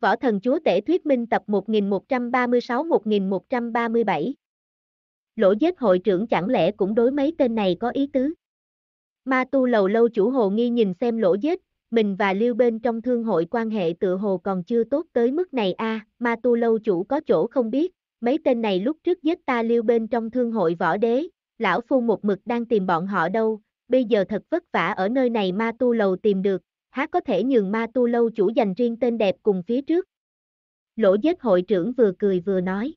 Võ Thần Chúa Tể Thuyết Minh tập 1136-1137 Lỗ giết hội trưởng chẳng lẽ cũng đối mấy tên này có ý tứ? Ma tu lầu lâu chủ hồ nghi nhìn xem lỗ giết, mình và Lưu bên trong thương hội quan hệ tự hồ còn chưa tốt tới mức này a. ma tu lâu chủ có chỗ không biết, mấy tên này lúc trước giết ta Lưu bên trong thương hội võ đế, lão phu một mực đang tìm bọn họ đâu, bây giờ thật vất vả ở nơi này ma tu lầu tìm được, há có thể nhường ma tu lâu chủ dành riêng tên đẹp cùng phía trước. Lỗ giết hội trưởng vừa cười vừa nói.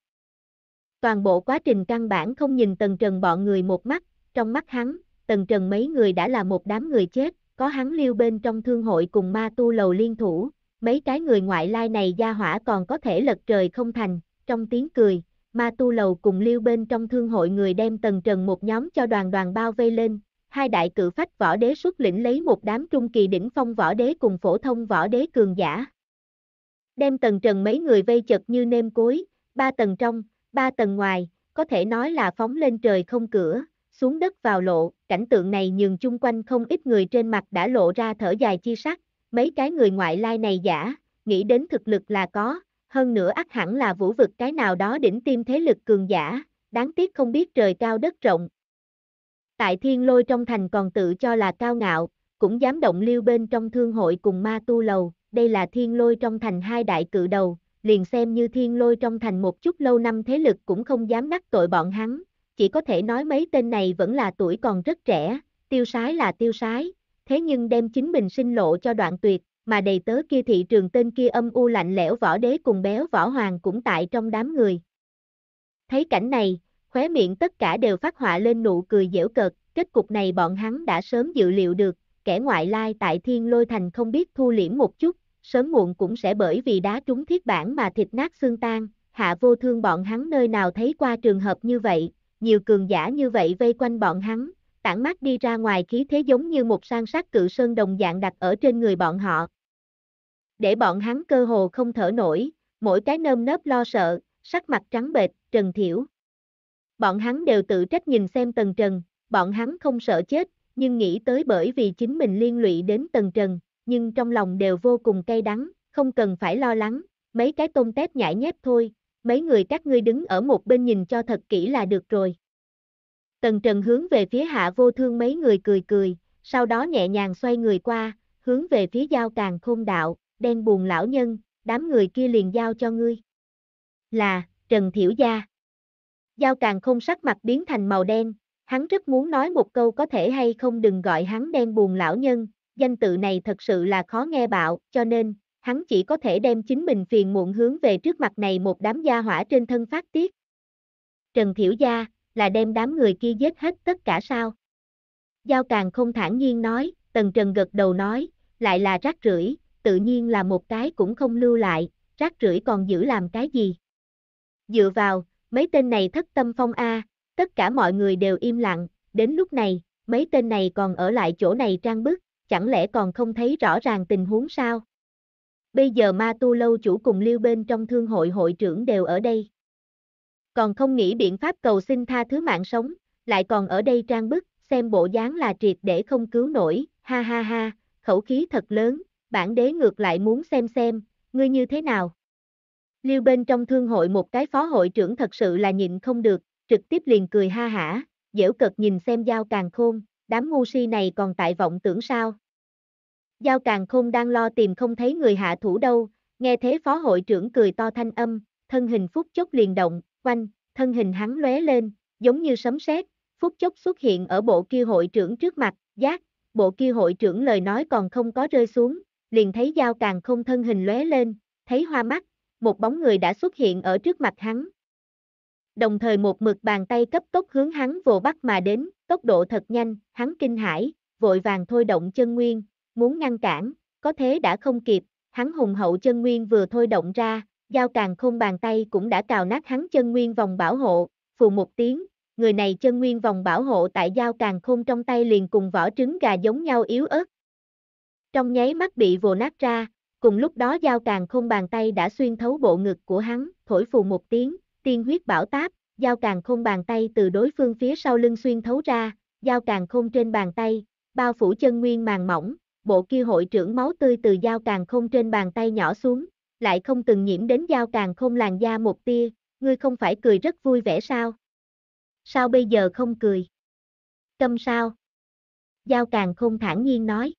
Toàn bộ quá trình căn bản không nhìn Tần Trần bọn người một mắt, trong mắt hắn, Tần Trần mấy người đã là một đám người chết, có hắn lưu bên trong thương hội cùng ma tu lầu liên thủ, mấy cái người ngoại lai này gia hỏa còn có thể lật trời không thành, trong tiếng cười, ma tu lầu cùng lưu bên trong thương hội người đem Tần Trần một nhóm cho đoàn đoàn bao vây lên, hai đại cự phách võ đế xuất lĩnh lấy một đám trung kỳ đỉnh phong võ đế cùng phổ thông võ đế cường giả. Đem tầng trần mấy người vây chật như nêm cối, ba tầng trong, ba tầng ngoài, có thể nói là phóng lên trời không cửa, xuống đất vào lộ, cảnh tượng này nhường chung quanh không ít người trên mặt đã lộ ra thở dài chi sắc, mấy cái người ngoại lai này giả, nghĩ đến thực lực là có, hơn nữa ắt hẳn là vũ vực cái nào đó đỉnh tim thế lực cường giả, đáng tiếc không biết trời cao đất rộng, Tại thiên lôi trong thành còn tự cho là cao ngạo, cũng dám động lưu bên trong thương hội cùng ma tu lầu, đây là thiên lôi trong thành hai đại cự đầu, liền xem như thiên lôi trong thành một chút lâu năm thế lực cũng không dám đắc tội bọn hắn, chỉ có thể nói mấy tên này vẫn là tuổi còn rất trẻ, tiêu sái là tiêu sái, thế nhưng đem chính mình sinh lộ cho đoạn tuyệt, mà đầy tớ kia thị trường tên kia âm u lạnh lẽo võ đế cùng béo võ hoàng cũng tại trong đám người. Thấy cảnh này, khóe miệng tất cả đều phát họa lên nụ cười dễu cợt, kết cục này bọn hắn đã sớm dự liệu được, kẻ ngoại lai tại thiên lôi thành không biết thu liễm một chút, sớm muộn cũng sẽ bởi vì đá trúng thiết bản mà thịt nát xương tan, hạ vô thương bọn hắn nơi nào thấy qua trường hợp như vậy, nhiều cường giả như vậy vây quanh bọn hắn, tản mát đi ra ngoài khí thế giống như một sang sát cự sơn đồng dạng đặt ở trên người bọn họ. Để bọn hắn cơ hồ không thở nổi, mỗi cái nơm nớp lo sợ, sắc mặt trắng bệch, trần thiểu. Bọn hắn đều tự trách nhìn xem Tần Trần, bọn hắn không sợ chết, nhưng nghĩ tới bởi vì chính mình liên lụy đến Tần Trần, nhưng trong lòng đều vô cùng cay đắng, không cần phải lo lắng, mấy cái tôm tép nhảy nhép thôi, mấy người các ngươi đứng ở một bên nhìn cho thật kỹ là được rồi. Tần Trần hướng về phía hạ vô thương mấy người cười cười, sau đó nhẹ nhàng xoay người qua, hướng về phía giao càng khôn đạo, đen buồn lão nhân, đám người kia liền giao cho ngươi. Là, Trần Thiểu Gia. Giao càng không sắc mặt biến thành màu đen, hắn rất muốn nói một câu có thể hay không đừng gọi hắn đen buồn lão nhân, danh tự này thật sự là khó nghe bạo, cho nên, hắn chỉ có thể đem chính mình phiền muộn hướng về trước mặt này một đám gia hỏa trên thân phát tiết. Trần Thiểu Gia, là đem đám người kia giết hết tất cả sao? Giao càng không thản nhiên nói, Tần Trần gật đầu nói, lại là rác rưởi, tự nhiên là một cái cũng không lưu lại, rác rưởi còn giữ làm cái gì? Dựa vào, mấy tên này thất tâm phong A, tất cả mọi người đều im lặng, đến lúc này, mấy tên này còn ở lại chỗ này trang bức, chẳng lẽ còn không thấy rõ ràng tình huống sao? Bây giờ ma tu lâu chủ cùng Lưu bên trong thương hội hội trưởng đều ở đây. Còn không nghĩ biện pháp cầu xin tha thứ mạng sống, lại còn ở đây trang bức, xem bộ dáng là triệt để không cứu nổi, ha ha ha, khẩu khí thật lớn, bản đế ngược lại muốn xem xem, ngươi như thế nào. Lưu bên trong thương hội một cái phó hội trưởng thật sự là nhịn không được, trực tiếp liền cười ha hả, dễu cợt nhìn xem Giao Càng Khôn, đám ngu si này còn tại vọng tưởng sao. Giao Càng Khôn đang lo tìm không thấy người hạ thủ đâu, nghe thế phó hội trưởng cười to thanh âm, thân hình phút chốc liền động, quanh, thân hình hắn lóe lên, giống như sấm sét, phút chốc xuất hiện ở bộ kia hội trưởng trước mặt, giác, bộ kia hội trưởng lời nói còn không có rơi xuống, liền thấy Giao Càng Khôn thân hình lóe lên, thấy hoa mắt, một bóng người đã xuất hiện ở trước mặt hắn. Đồng thời một mực bàn tay cấp tốc hướng hắn vồ bắt mà đến, tốc độ thật nhanh, hắn kinh hãi, vội vàng thôi động chân nguyên, muốn ngăn cản, có thế đã không kịp, hắn hùng hậu chân nguyên vừa thôi động ra, giao càng không bàn tay cũng đã cào nát hắn chân nguyên vòng bảo hộ, phù một tiếng, người này chân nguyên vòng bảo hộ tại giao càng khôn trong tay liền cùng vỏ trứng gà giống nhau yếu ớt. Trong nháy mắt bị vồ nát ra, Cùng lúc đó dao càng không bàn tay đã xuyên thấu bộ ngực của hắn, thổi phù một tiếng, tiên huyết bảo táp, dao càng không bàn tay từ đối phương phía sau lưng xuyên thấu ra, dao càng không trên bàn tay, bao phủ chân nguyên màn mỏng, bộ kia hội trưởng máu tươi từ dao càng không trên bàn tay nhỏ xuống, lại không từng nhiễm đến dao càng không làn da một tia, ngươi không phải cười rất vui vẻ sao? Sao bây giờ không cười? Câm sao? Giao càng không thản nhiên nói.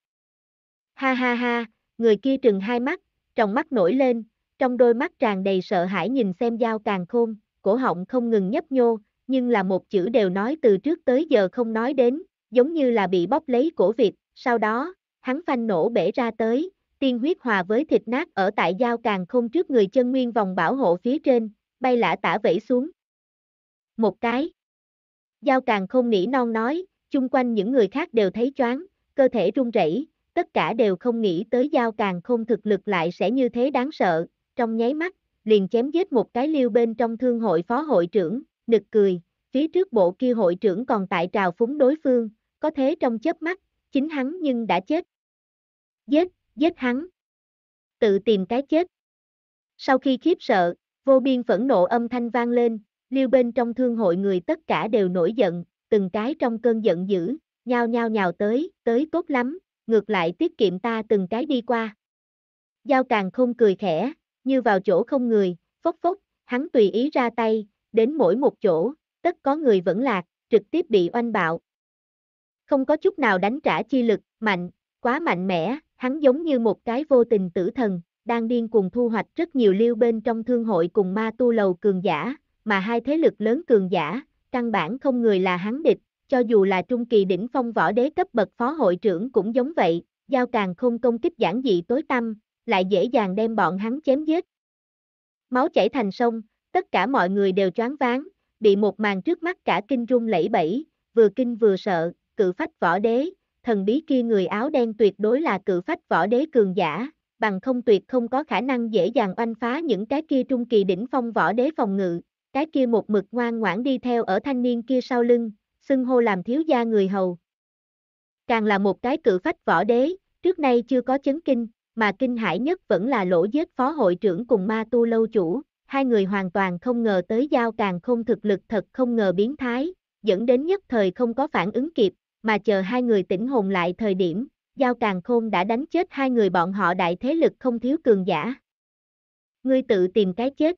Ha ha ha, Người kia trừng hai mắt, trong mắt nổi lên, trong đôi mắt tràn đầy sợ hãi nhìn xem dao càng khôn, cổ họng không ngừng nhấp nhô, nhưng là một chữ đều nói từ trước tới giờ không nói đến, giống như là bị bóp lấy cổ việt. sau đó, hắn phanh nổ bể ra tới, tiên huyết hòa với thịt nát ở tại dao càng khôn trước người chân nguyên vòng bảo hộ phía trên, bay lả tả vẫy xuống. Một cái. Dao càng khôn nỉ non nói, chung quanh những người khác đều thấy choáng, cơ thể run rẩy, tất cả đều không nghĩ tới giao càng không thực lực lại sẽ như thế đáng sợ, trong nháy mắt, liền chém giết một cái liêu bên trong thương hội phó hội trưởng, nực cười, phía trước bộ kia hội trưởng còn tại trào phúng đối phương, có thế trong chớp mắt, chính hắn nhưng đã chết. Giết, giết hắn. Tự tìm cái chết. Sau khi khiếp sợ, vô biên phẫn nộ âm thanh vang lên, liêu bên trong thương hội người tất cả đều nổi giận, từng cái trong cơn giận dữ, nhao nhao nhào tới, tới tốt lắm, ngược lại tiết kiệm ta từng cái đi qua. Giao càng không cười khẽ, như vào chỗ không người, phốc phốc, hắn tùy ý ra tay, đến mỗi một chỗ, tất có người vẫn lạc, trực tiếp bị oanh bạo. Không có chút nào đánh trả chi lực, mạnh, quá mạnh mẽ, hắn giống như một cái vô tình tử thần, đang điên cùng thu hoạch rất nhiều liêu bên trong thương hội cùng ma tu lầu cường giả, mà hai thế lực lớn cường giả, căn bản không người là hắn địch, cho dù là trung kỳ đỉnh phong võ đế cấp bậc phó hội trưởng cũng giống vậy, giao càng không công kích giản dị tối tăm, lại dễ dàng đem bọn hắn chém giết. Máu chảy thành sông, tất cả mọi người đều choáng váng, bị một màn trước mắt cả kinh rung lẫy bẫy, vừa kinh vừa sợ, cự phách võ đế, thần bí kia người áo đen tuyệt đối là cự phách võ đế cường giả, bằng không tuyệt không có khả năng dễ dàng oanh phá những cái kia trung kỳ đỉnh phong võ đế phòng ngự, cái kia một mực ngoan ngoãn đi theo ở thanh niên kia sau lưng, xưng hô làm thiếu gia người hầu. Càng là một cái cự phách võ đế, trước nay chưa có chấn kinh, mà kinh hãi nhất vẫn là lỗ giết phó hội trưởng cùng ma tu lâu chủ, hai người hoàn toàn không ngờ tới giao càng không thực lực thật không ngờ biến thái, dẫn đến nhất thời không có phản ứng kịp, mà chờ hai người tỉnh hồn lại thời điểm, giao càng khôn đã đánh chết hai người bọn họ đại thế lực không thiếu cường giả. Ngươi tự tìm cái chết.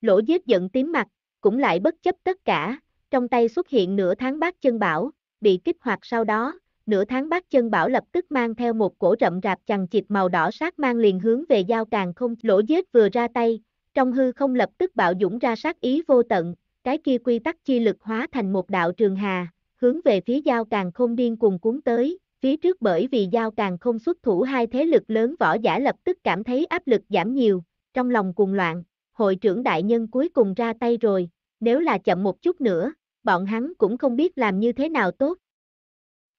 Lỗ giết giận tím mặt, cũng lại bất chấp tất cả, trong tay xuất hiện nửa tháng bát chân bảo, bị kích hoạt sau đó, nửa tháng bát chân bảo lập tức mang theo một cổ rậm rạp chằng chịt màu đỏ sát mang liền hướng về giao càng không lỗ giết vừa ra tay, trong hư không lập tức bạo dũng ra sát ý vô tận, cái kia quy tắc chi lực hóa thành một đạo trường hà, hướng về phía giao càng không điên cùng cuốn tới, phía trước bởi vì giao càng không xuất thủ hai thế lực lớn võ giả lập tức cảm thấy áp lực giảm nhiều, trong lòng cuồng loạn, hội trưởng đại nhân cuối cùng ra tay rồi, nếu là chậm một chút nữa, bọn hắn cũng không biết làm như thế nào tốt.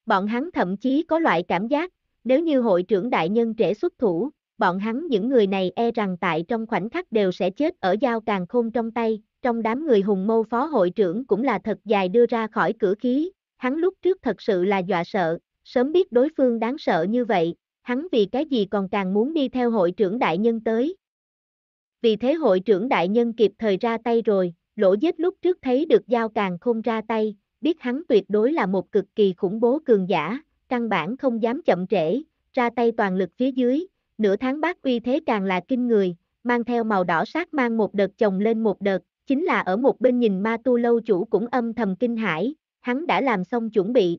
Bọn hắn thậm chí có loại cảm giác, nếu như hội trưởng đại nhân trễ xuất thủ, bọn hắn những người này e rằng tại trong khoảnh khắc đều sẽ chết ở dao càng khôn trong tay, trong đám người hùng mâu phó hội trưởng cũng là thật dài đưa ra khỏi cửa khí, hắn lúc trước thật sự là dọa sợ, sớm biết đối phương đáng sợ như vậy, hắn vì cái gì còn càng muốn đi theo hội trưởng đại nhân tới. Vì thế hội trưởng đại nhân kịp thời ra tay rồi, Lỗ giết lúc trước thấy được dao Càng không ra tay, biết hắn tuyệt đối là một cực kỳ khủng bố cường giả, căn bản không dám chậm trễ, ra tay toàn lực phía dưới, nửa tháng bác uy thế càng là kinh người, mang theo màu đỏ sát mang một đợt chồng lên một đợt, chính là ở một bên nhìn ma tu lâu chủ cũng âm thầm kinh hãi, hắn đã làm xong chuẩn bị.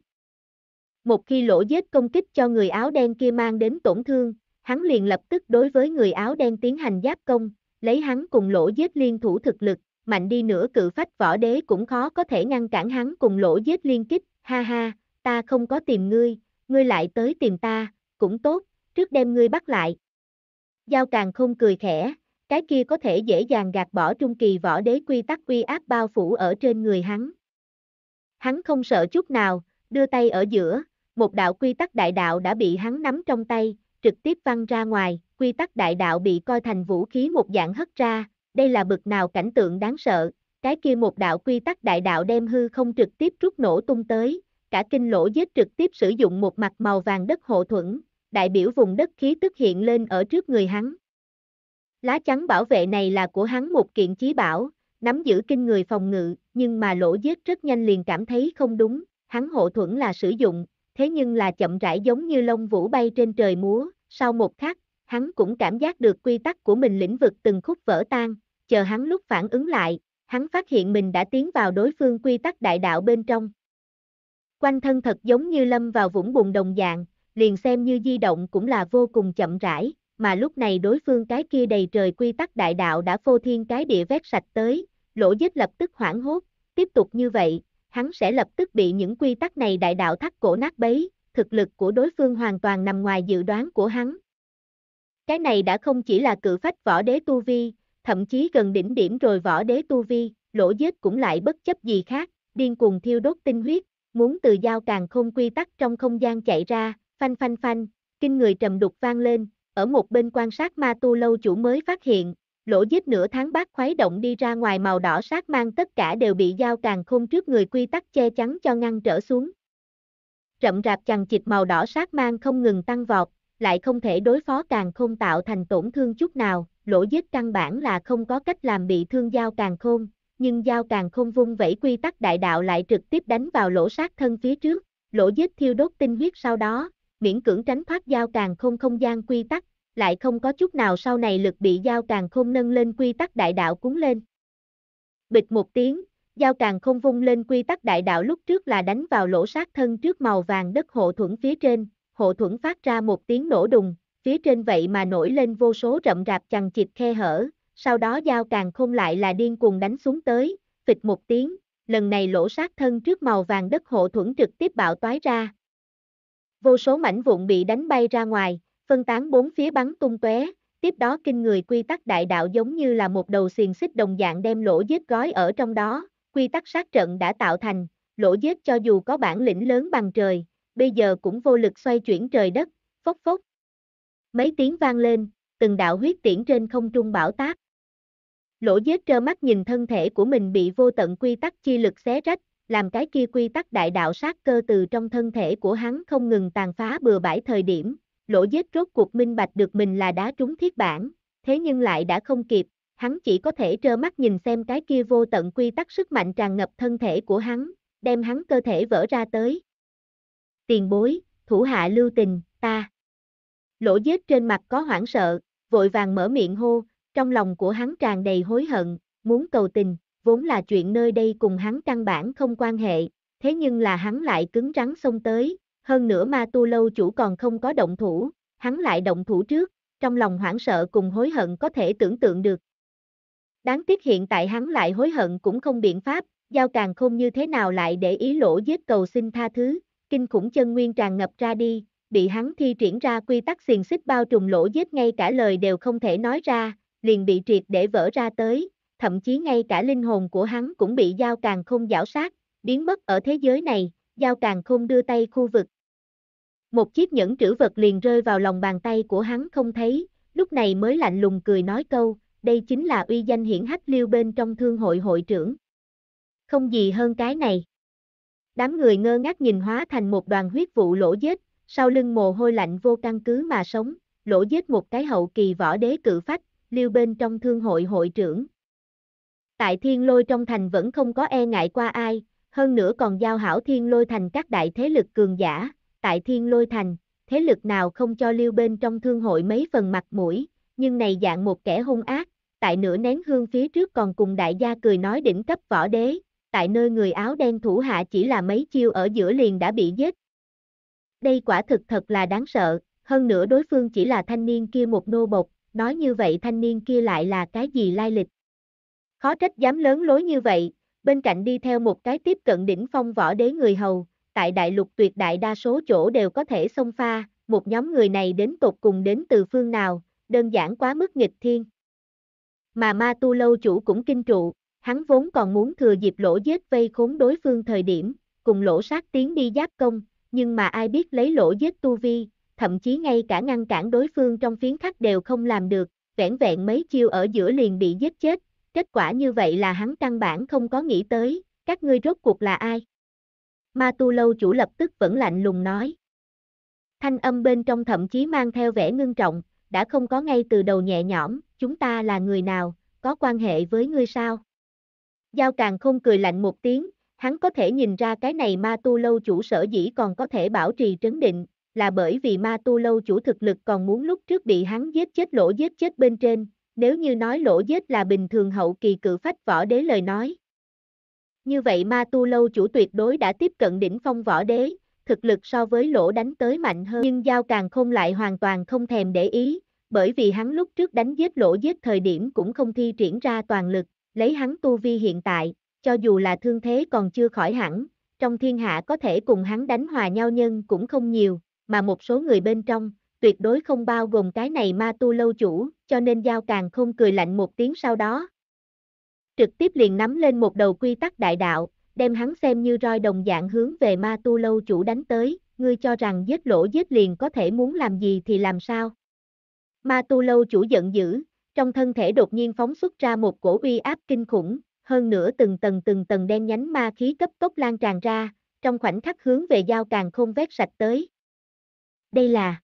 Một khi lỗ giết công kích cho người áo đen kia mang đến tổn thương, hắn liền lập tức đối với người áo đen tiến hành giáp công, lấy hắn cùng lỗ giết liên thủ thực lực, mạnh đi nữa cự phách võ đế cũng khó có thể ngăn cản hắn cùng lỗ giết liên kích, ha ha, ta không có tìm ngươi, ngươi lại tới tìm ta, cũng tốt, trước đem ngươi bắt lại. Giao càng không cười khẽ, cái kia có thể dễ dàng gạt bỏ trung kỳ võ đế quy tắc quy áp bao phủ ở trên người hắn. Hắn không sợ chút nào, đưa tay ở giữa, một đạo quy tắc đại đạo đã bị hắn nắm trong tay, trực tiếp văng ra ngoài, quy tắc đại đạo bị coi thành vũ khí một dạng hất ra, đây là bực nào cảnh tượng đáng sợ, cái kia một đạo quy tắc đại đạo đem hư không trực tiếp rút nổ tung tới, cả kinh lỗ giết trực tiếp sử dụng một mặt màu vàng đất hộ thuẫn, đại biểu vùng đất khí tức hiện lên ở trước người hắn. Lá trắng bảo vệ này là của hắn một kiện chí bảo, nắm giữ kinh người phòng ngự, nhưng mà lỗ giết rất nhanh liền cảm thấy không đúng, hắn hộ thuẫn là sử dụng, thế nhưng là chậm rãi giống như lông vũ bay trên trời múa, sau một khắc, hắn cũng cảm giác được quy tắc của mình lĩnh vực từng khúc vỡ tan, chờ hắn lúc phản ứng lại, hắn phát hiện mình đã tiến vào đối phương quy tắc đại đạo bên trong. Quanh thân thật giống như lâm vào vũng bùn đồng dạng, liền xem như di động cũng là vô cùng chậm rãi, mà lúc này đối phương cái kia đầy trời quy tắc đại đạo đã phô thiên cái địa vét sạch tới, lỗ dích lập tức hoảng hốt, tiếp tục như vậy, hắn sẽ lập tức bị những quy tắc này đại đạo thắt cổ nát bấy, thực lực của đối phương hoàn toàn nằm ngoài dự đoán của hắn, cái này đã không chỉ là cự phách võ đế tu vi, thậm chí gần đỉnh điểm rồi võ đế tu vi, lỗ giết cũng lại bất chấp gì khác, điên cuồng thiêu đốt tinh huyết, muốn từ dao càng không quy tắc trong không gian chạy ra, phanh phanh phanh, kinh người trầm đục vang lên, ở một bên quan sát ma tu lâu chủ mới phát hiện, lỗ giết nửa tháng bát khuấy động đi ra ngoài màu đỏ sát mang tất cả đều bị dao càng không trước người quy tắc che chắn cho ngăn trở xuống. Rậm rạp chằng chịt màu đỏ sát mang không ngừng tăng vọt, lại không thể đối phó càng không tạo thành tổn thương chút nào, lỗ giết căn bản là không có cách làm bị thương dao càng khôn, nhưng dao càng không vung vẫy quy tắc đại đạo lại trực tiếp đánh vào lỗ sát thân phía trước, lỗ giết thiêu đốt tinh huyết sau đó, miễn cưỡng tránh thoát dao càng không không gian quy tắc, lại không có chút nào sau này lực bị dao càng không nâng lên quy tắc đại đạo cuốn lên. Bịch một tiếng, dao càng không vung lên quy tắc đại đạo lúc trước là đánh vào lỗ sát thân trước màu vàng đất hộ thuẫn phía trên, hộ thuẫn phát ra một tiếng nổ đùng, phía trên vậy mà nổi lên vô số rậm rạp chằng chịt khe hở, sau đó dao càng không lại là điên cuồng đánh xuống tới, phịch một tiếng, lần này lỗ sát thân trước màu vàng đất hộ thuẫn trực tiếp bạo toái ra. Vô số mảnh vụn bị đánh bay ra ngoài, phân tán bốn phía bắn tung tóe, tiếp đó kinh người quy tắc đại đạo giống như là một đầu xiềng xích đồng dạng đem lỗ giết gói ở trong đó, quy tắc sát trận đã tạo thành, lỗ giết cho dù có bản lĩnh lớn bằng trời, bây giờ cũng vô lực xoay chuyển trời đất, phốc phốc. Mấy tiếng vang lên, từng đạo huyết tiễn trên không trung bão táp. Lỗ giết trơ mắt nhìn thân thể của mình bị vô tận quy tắc chi lực xé rách, làm cái kia quy tắc đại đạo sát cơ từ trong thân thể của hắn không ngừng tàn phá bừa bãi thời điểm, lỗ giết rốt cuộc minh bạch được mình là đá trúng thiết bản, thế nhưng lại đã không kịp, hắn chỉ có thể trơ mắt nhìn xem cái kia vô tận quy tắc sức mạnh tràn ngập thân thể của hắn, đem hắn cơ thể vỡ ra tới tiền bối, thủ hạ lưu tình, ta. Lỗ giết trên mặt có hoảng sợ, vội vàng mở miệng hô, trong lòng của hắn tràn đầy hối hận, muốn cầu tình, vốn là chuyện nơi đây cùng hắn căn bản không quan hệ, thế nhưng là hắn lại cứng rắn xông tới, hơn nữa ma tu lâu chủ còn không có động thủ, hắn lại động thủ trước, trong lòng hoảng sợ cùng hối hận có thể tưởng tượng được. Đáng tiếc hiện tại hắn lại hối hận cũng không biện pháp, giao càng không như thế nào lại để ý lỗ giết cầu xin tha thứ, kinh khủng chân nguyên tràn ngập ra đi, bị hắn thi triển ra quy tắc xiềng xích bao trùm lỗ giết ngay cả lời đều không thể nói ra, liền bị triệt để vỡ ra tới, thậm chí ngay cả linh hồn của hắn cũng bị giao càng không giảo sát, biến mất ở thế giới này, giao càng không đưa tay khu vực. Một chiếc nhẫn trữ vật liền rơi vào lòng bàn tay của hắn không thấy, lúc này mới lạnh lùng cười nói câu, đây chính là uy danh hiển hách liêu bên trong thương hội hội trưởng. Không gì hơn cái này. Đám người ngơ ngác nhìn hóa thành một đoàn huyết vụ lỗ dết, sau lưng mồ hôi lạnh vô căn cứ mà sống, lỗ dết một cái hậu kỳ võ đế cự phách, lưu bên trong thương hội hội trưởng. Tại thiên lôi trong thành vẫn không có e ngại qua ai, hơn nữa còn giao hảo thiên lôi thành các đại thế lực cường giả, tại thiên lôi thành, thế lực nào không cho lưu bên trong thương hội mấy phần mặt mũi, nhưng này dạng một kẻ hung ác, tại nửa nén hương phía trước còn cùng đại gia cười nói đỉnh cấp võ đế, tại nơi người áo đen thủ hạ chỉ là mấy chiêu ở giữa liền đã bị giết. Đây quả thực thật là đáng sợ, hơn nữa đối phương chỉ là thanh niên kia một nô bộc, nói như vậy thanh niên kia lại là cái gì lai lịch. Khó trách dám lớn lối như vậy, bên cạnh đi theo một cái tiếp cận đỉnh phong võ đế người hầu, tại đại lục tuyệt đại đa số chỗ đều có thể xông pha, một nhóm người này đến tột cùng đến từ phương nào, đơn giản quá mức nghịch thiên. Mà ma tu lâu chủ cũng kinh trụ, hắn vốn còn muốn thừa dịp lỗ giết vây khốn đối phương thời điểm, cùng lỗ sát tiến đi giáp công, nhưng mà ai biết lấy lỗ giết tu vi, thậm chí ngay cả ngăn cản đối phương trong phiến khắc đều không làm được, vẻn vẹn mấy chiêu ở giữa liền bị giết chết, kết quả như vậy là hắn căn bản không có nghĩ tới, các ngươi rốt cuộc là ai. Ma tu lâu chủ lập tức vẫn lạnh lùng nói. Thanh âm bên trong thậm chí mang theo vẻ ngưng trọng, đã không có ngay từ đầu nhẹ nhõm, chúng ta là người nào, có quan hệ với ngươi sao? Giao càng không cười lạnh một tiếng, hắn có thể nhìn ra cái này ma tu lâu chủ sở dĩ còn có thể bảo trì trấn định, là bởi vì ma tu lâu chủ thực lực còn muốn lúc trước bị hắn giết chết lỗ giết chết bên trên, nếu như nói lỗ giết là bình thường hậu kỳ cự phách võ đế lời nói. Như vậy ma tu lâu chủ tuyệt đối đã tiếp cận đỉnh phong võ đế, thực lực so với lỗ đánh tới mạnh hơn nhưng giao càng không lại hoàn toàn không thèm để ý, bởi vì hắn lúc trước đánh giết lỗ giết thời điểm cũng không thi triển ra toàn lực, lấy hắn tu vi hiện tại, cho dù là thương thế còn chưa khỏi hẳn, trong thiên hạ có thể cùng hắn đánh hòa nhau nhân cũng không nhiều, mà một số người bên trong, tuyệt đối không bao gồm cái này ma tu lâu chủ, cho nên Giao càng không cười lạnh một tiếng sau đó. Trực tiếp liền nắm lên một đầu quy tắc đại đạo, đem hắn xem như roi đồng dạng hướng về ma tu lâu chủ đánh tới, ngươi cho rằng giết lỗ giết liền có thể muốn làm gì thì làm sao. Ma tu lâu chủ giận dữ, trong thân thể đột nhiên phóng xuất ra một cổ uy áp kinh khủng, hơn nữa từng tầng từng tầng đen nhánh ma khí cấp tốc lan tràn ra, trong khoảnh khắc hướng về giao càng không vét sạch tới. Đây là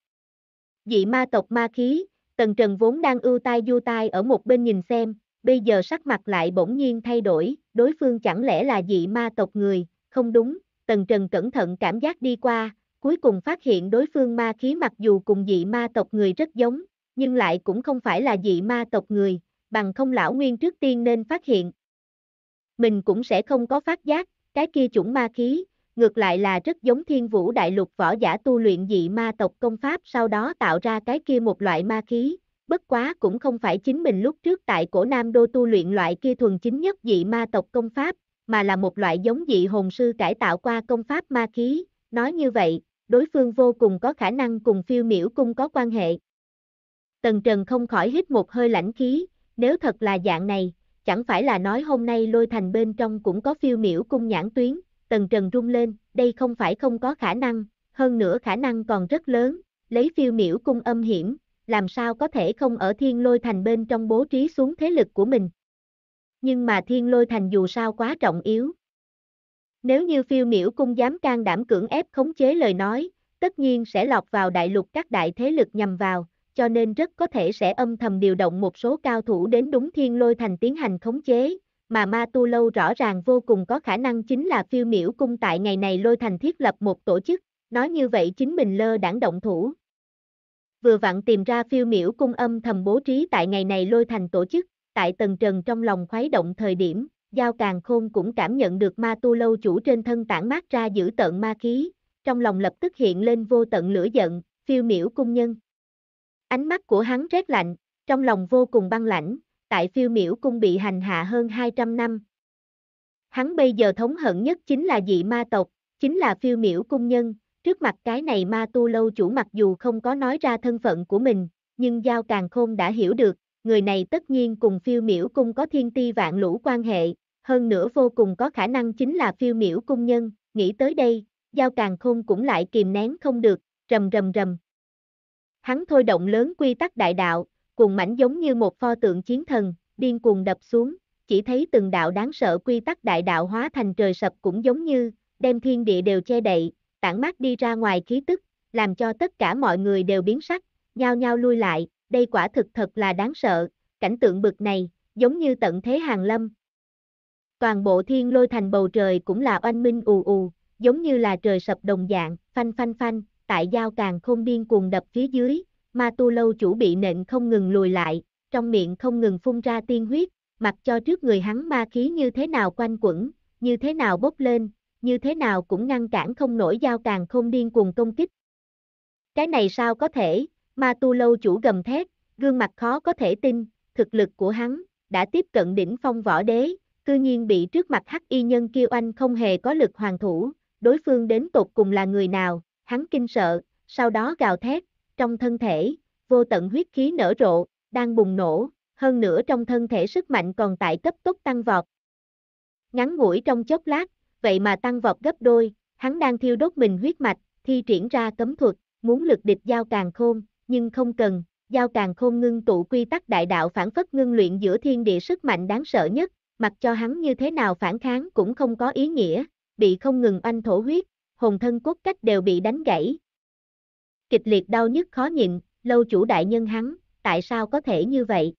dị ma tộc ma khí, tần trần vốn đang ưu tai du tai ở một bên nhìn xem, bây giờ sắc mặt lại bỗng nhiên thay đổi, đối phương chẳng lẽ là dị ma tộc người, không đúng, tần trần cẩn thận cảm giác đi qua, cuối cùng phát hiện đối phương ma khí mặc dù cùng dị ma tộc người rất giống, nhưng lại cũng không phải là dị ma tộc người, bằng không lão nguyên trước tiên nên phát hiện. Mình cũng sẽ không có phát giác, cái kia chủng ma khí, ngược lại là rất giống thiên vũ đại lục võ giả tu luyện dị ma tộc công pháp sau đó tạo ra cái kia một loại ma khí, bất quá cũng không phải chính mình lúc trước tại cổ Nam Đô tu luyện loại kia thuần chính nhất dị ma tộc công pháp, mà là một loại giống dị hồn sư cải tạo qua công pháp ma khí, nói như vậy, đối phương vô cùng có khả năng cùng phiêu miễu cung có quan hệ. Tần Trần không khỏi hít một hơi lãnh khí, nếu thật là dạng này, chẳng phải là nói hôm nay lôi thành bên trong cũng có phiêu miểu cung nhãn tuyến, Tần Trần rung lên, đây không phải không có khả năng, hơn nữa khả năng còn rất lớn, lấy phiêu miểu cung âm hiểm, làm sao có thể không ở thiên lôi thành bên trong bố trí xuống thế lực của mình. Nhưng mà thiên lôi thành dù sao quá trọng yếu. Nếu như phiêu miểu cung dám can đảm cưỡng ép khống chế lời nói, tất nhiên sẽ lọt vào đại lục các đại thế lực nhằm vào, cho nên rất có thể sẽ âm thầm điều động một số cao thủ đến đúng thiên lôi thành tiến hành khống chế, mà ma tu lâu rõ ràng vô cùng có khả năng chính là phiêu miểu cung tại ngày này lôi thành thiết lập một tổ chức, nói như vậy chính mình lơ đảng động thủ. Vừa vặn tìm ra phiêu miểu cung âm thầm bố trí tại ngày này lôi thành tổ chức, tại tầng trần trong lòng khoái động thời điểm, Giao Càng Khôn cũng cảm nhận được ma tu lâu chủ trên thân tản mát ra giữ tận ma khí, trong lòng lập tức hiện lên vô tận lửa giận, phiêu miểu cung nhân. Ánh mắt của hắn rét lạnh, trong lòng vô cùng băng lãnh, tại phiêu miểu cung bị hành hạ hơn 200 năm. Hắn bây giờ thống hận nhất chính là dị ma tộc, chính là phiêu miểu cung nhân, trước mặt cái này ma tu lâu chủ mặc dù không có nói ra thân phận của mình, nhưng Giao Càng Khôn đã hiểu được, người này tất nhiên cùng phiêu miểu cung có thiên ti vạn lũ quan hệ, hơn nữa vô cùng có khả năng chính là phiêu miểu cung nhân, nghĩ tới đây, Giao Càng Khôn cũng lại kìm nén không được, rầm rầm rầm, Hắn thôi động lớn quy tắc đại đạo, cùng mảnh giống như một pho tượng chiến thần, điên cuồng đập xuống, chỉ thấy từng đạo đáng sợ quy tắc đại đạo hóa thành trời sập cũng giống như, đem thiên địa đều che đậy, tản mát đi ra ngoài khí tức, làm cho tất cả mọi người đều biến sắc, nhao nhao lui lại, đây quả thực thật là đáng sợ, cảnh tượng bực này, giống như tận thế hàng lâm. Toàn bộ thiên lôi thành bầu trời cũng là oanh minh ù ù, giống như là trời sập đồng dạng, phanh phanh phanh, tại giao càng không điên cuồng đập phía dưới, ma tu lâu chủ bị nện không ngừng lùi lại, trong miệng không ngừng phun ra tiên huyết, mặc cho trước người hắn ma khí như thế nào quanh quẩn, như thế nào bốc lên, như thế nào cũng ngăn cản không nổi giao càng không điên cuồng công kích. Cái này sao có thể, ma tu lâu chủ gầm thét, gương mặt khó có thể tin, thực lực của hắn, đã tiếp cận đỉnh phong võ đế, cư nhiên bị trước mặt hắc y nhân kêu anh không hề có lực hoàng thủ, đối phương đến tột cùng là người nào, hắn kinh sợ, sau đó gào thét, trong thân thể, vô tận huyết khí nở rộ, đang bùng nổ, hơn nữa trong thân thể sức mạnh còn tại cấp tốc tăng vọt. Ngắn ngủi trong chốc lát, vậy mà tăng vọt gấp đôi, hắn đang thiêu đốt mình huyết mạch, thi triển ra cấm thuật, muốn lực địch giao càng khôn, nhưng không cần, giao càng khôn ngưng tụ quy tắc đại đạo phản phất ngưng luyện giữa thiên địa sức mạnh đáng sợ nhất, mặc cho hắn như thế nào phản kháng cũng không có ý nghĩa, bị không ngừng anh thổ huyết, hồn thân cốt cách đều bị đánh gãy. Kịch liệt đau nhức khó nhịn, lâu chủ đại nhân hắn, tại sao có thể như vậy?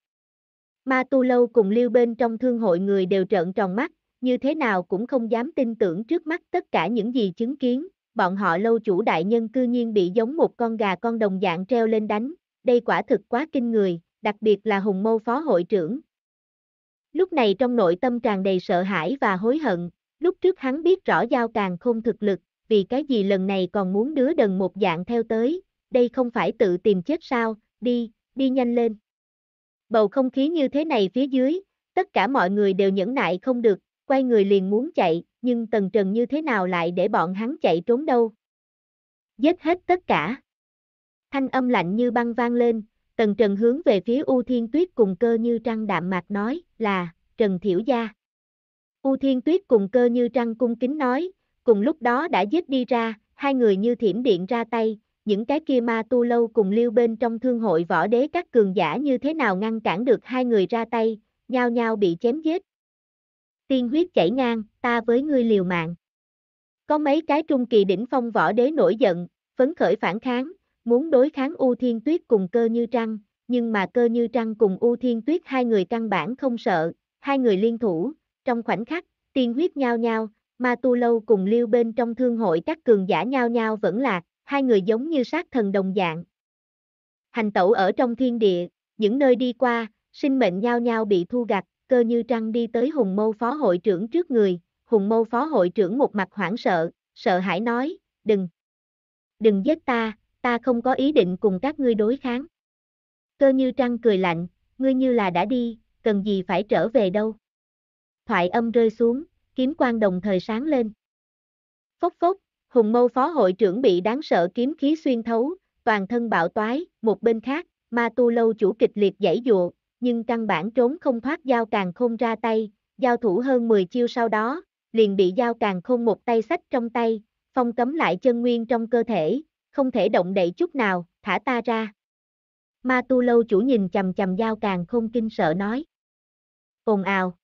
Ma tu lâu cùng lưu bên trong thương hội người đều trợn tròn mắt, như thế nào cũng không dám tin tưởng trước mắt tất cả những gì chứng kiến, bọn họ lâu chủ đại nhân cư nhiên bị giống một con gà con đồng dạng treo lên đánh, đây quả thực quá kinh người, đặc biệt là hùng mâu phó hội trưởng. Lúc này trong nội tâm tràn đầy sợ hãi và hối hận, lúc trước hắn biết rõ giao càng không thực lực, vì cái gì lần này còn muốn đứa đần một dạng theo tới, đây không phải tự tìm chết sao, đi, đi nhanh lên. Bầu không khí như thế này phía dưới, tất cả mọi người đều nhẫn nại không được, quay người liền muốn chạy, nhưng Tần Trần như thế nào lại để bọn hắn chạy trốn đâu. Giết hết tất cả. Thanh âm lạnh như băng vang lên, Tần Trần hướng về phía U Thiên Tuyết cùng cơ như trăng đạm mạc nói là, Trần Thiểu Gia. U Thiên Tuyết cùng cơ như trăng cung kính nói, Cùng lúc đó đã giết đi ra, hai người như thiểm điện ra tay, những cái kia ma tu lâu cùng lưu bên trong thương hội võ đế các cường giả như thế nào ngăn cản được hai người ra tay, nhau nhau bị chém giết. Tiên huyết chảy ngang, ta với ngươi liều mạng. Có mấy cái trung kỳ đỉnh phong võ đế nổi giận, phấn khởi phản kháng, muốn đối kháng U Thiên Tuyết cùng cơ như trăng, nhưng mà cơ như trăng cùng U Thiên Tuyết hai người căn bản không sợ, hai người liên thủ, trong khoảnh khắc, tiên huyết nhau nhau. Ma Tu Lâu cùng Liêu bên trong thương hội các cường giả nhao nhau vẫn lạc, hai người giống như sát thần đồng dạng. Hành tẩu ở trong thiên địa, những nơi đi qua, sinh mệnh nhao nhau bị thu gặt, cơ như trăng đi tới Hùng Mâu Phó Hội trưởng trước người, Hùng Mâu Phó Hội trưởng một mặt hoảng sợ, sợ hãi nói, đừng, đừng giết ta, ta không có ý định cùng các ngươi đối kháng. Cơ như trăng cười lạnh, ngươi như là đã đi, cần gì phải trở về đâu. Thoại âm rơi xuống, kiếm quan đồng thời sáng lên. Phốc phốc, Hùng Mâu phó hội trưởng bị đáng sợ kiếm khí xuyên thấu, toàn thân bạo toái, một bên khác, ma tu lâu chủ kịch liệt giải dụa, nhưng căn bản trốn không thoát dao càng không ra tay, giao thủ hơn 10 chiêu sau đó, liền bị dao càng không một tay sách trong tay, phong cấm lại chân nguyên trong cơ thể, không thể động đậy chút nào, thả ta ra. Ma tu lâu chủ nhìn chầm chầm dao càng không kinh sợ nói. Ồn ào.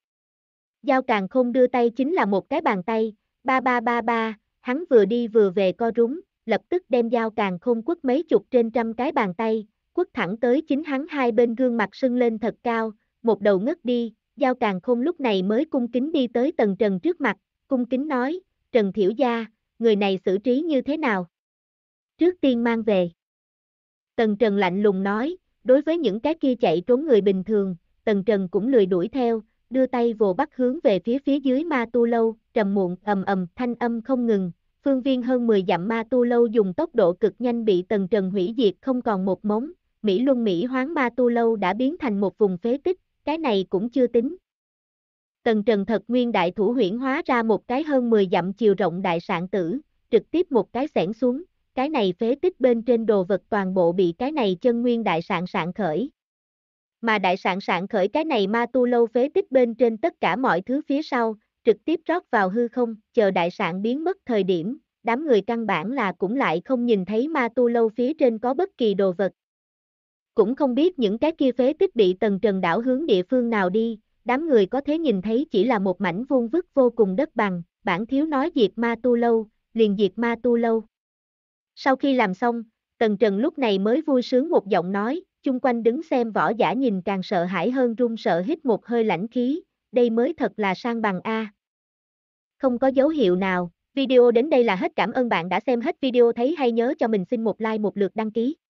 Giao càng không đưa tay chính là một cái bàn tay, ba ba ba ba, hắn vừa đi vừa về co rúm, lập tức đem giao càng không quất mấy chục trên trăm cái bàn tay, quất thẳng tới chính hắn hai bên gương mặt sưng lên thật cao, một đầu ngất đi, Giao càng không lúc này mới cung kính đi tới tần trần trước mặt, cung kính nói, trần thiểu gia, người này xử trí như thế nào? Trước tiên mang về. Tần trần lạnh lùng nói, đối với những cái kia chạy trốn người bình thường, tần trần cũng lười đuổi theo, đưa tay vồ bắt hướng về phía phía dưới ma tu lâu, trầm muộn ầm ầm thanh âm không ngừng, phương viên hơn 10 dặm ma tu lâu dùng tốc độ cực nhanh bị tần trần hủy diệt không còn một mống Mỹ Luân Mỹ hoáng ma tu lâu đã biến thành một vùng phế tích, cái này cũng chưa tính. Tần trần thật nguyên đại thủ huyển hóa ra một cái hơn 10 dặm chiều rộng đại sản tử, trực tiếp một cái xẻn xuống, cái này phế tích bên trên đồ vật toàn bộ bị cái này chân nguyên đại sản sản khởi, mà đại sản sản khởi cái này ma tu lâu phế tích bên trên tất cả mọi thứ phía sau, trực tiếp rót vào hư không, chờ đại sản biến mất thời điểm, đám người căn bản là cũng lại không nhìn thấy ma tu lâu phía trên có bất kỳ đồ vật. Cũng không biết những cái kia phế tích bị tầng trần đảo hướng địa phương nào đi, đám người có thể nhìn thấy chỉ là một mảnh vuông vức vô cùng đất bằng, bản thiếu nói diệt ma tu lâu, liền diệt ma tu lâu. Sau khi làm xong, tần trần lúc này mới vui sướng một giọng nói, chung quanh đứng xem võ giả nhìn càng sợ hãi hơn run sợ hít một hơi lãnh khí, đây mới thật là sang bằng A. Không có dấu hiệu nào, video đến đây là hết cảm ơn bạn đã xem hết video thấy hay nhớ cho mình xin một like một lượt đăng ký.